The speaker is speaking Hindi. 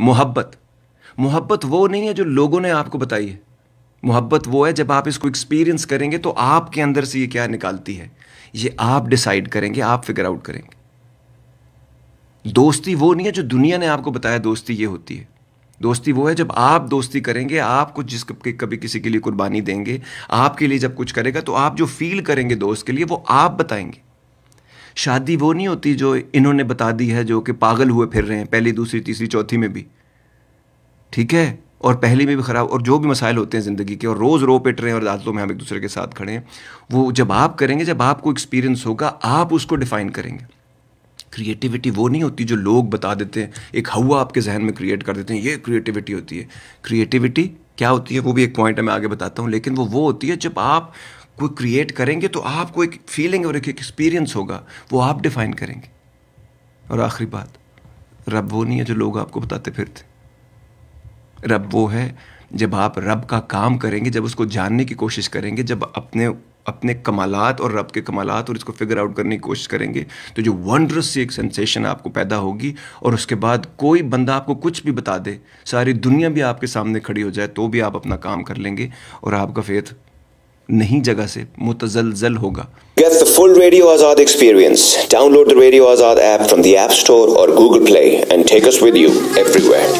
मोहब्बत मोहब्बत वो नहीं है जो लोगों ने आपको बताई है मोहब्बत वो है जब आप इसको एक्सपीरियंस करेंगे तो आपके अंदर से ये क्या निकालती है ये आप डिसाइड करेंगे आप फिगर आउट करेंगे दोस्ती वो नहीं है जो दुनिया ने आपको बताया दोस्ती ये होती है दोस्ती वो है जब आप दोस्ती करेंगे आप कुछ जिस कभी किसी के लिए कुर्बानी देंगे आपके लिए जब कुछ करेगा तो आप जो फील करेंगे दोस्त के लिए वो आप बताएंगे शादी वो नहीं होती जो इन्होंने बता दी है जो कि पागल हुए फिर रहे हैं पहली दूसरी तीसरी चौथी में भी ठीक है और पहले में भी ख़राब और जो भी मसाइल होते हैं ज़िंदगी के और रोज़ रो पिट रहे हैं और अदालतों में हम एक दूसरे के साथ खड़े हैं वो जब आप करेंगे जब आपको एक्सपीरियंस होगा आप उसको डिफ़ाइन करेंगे क्रिएटिविटी वो नहीं होती जो लोग बता देते हैं एक हवा आपके जहन में क्रिएट कर देते हैं ये क्रिएटिविटी होती है क्रिएटिविटी क्या होती है वो भी एक पॉइंट है मैं आगे बताता हूँ लेकिन वो वो होती है जब आप कोई क्रिएट करेंगे तो आपको एक फीलिंग और एक एक्सपीरियंस होगा वो आप डिफाइन करेंगे और आखिरी बात रब वो नहीं है जो लोग आपको बताते फिरते रब वो है जब आप रब का काम करेंगे जब उसको जानने की कोशिश करेंगे जब अपने अपने कमालात और रब के कमालात और इसको फिगर आउट करने की कोशिश करेंगे तो जो वंडरस सी एक सेंसेशन आपको पैदा होगी और उसके बाद कोई बंदा आपको कुछ भी बता दे सारी दुनिया भी आपके सामने खड़ी हो जाए तो भी आप अपना काम कर लेंगे और आपका फेथ नहीं जगह से मुतजलजल होगा Get the full Radio Azad experience. Download the Radio Azad app from the App Store or Google Play and take us with you everywhere.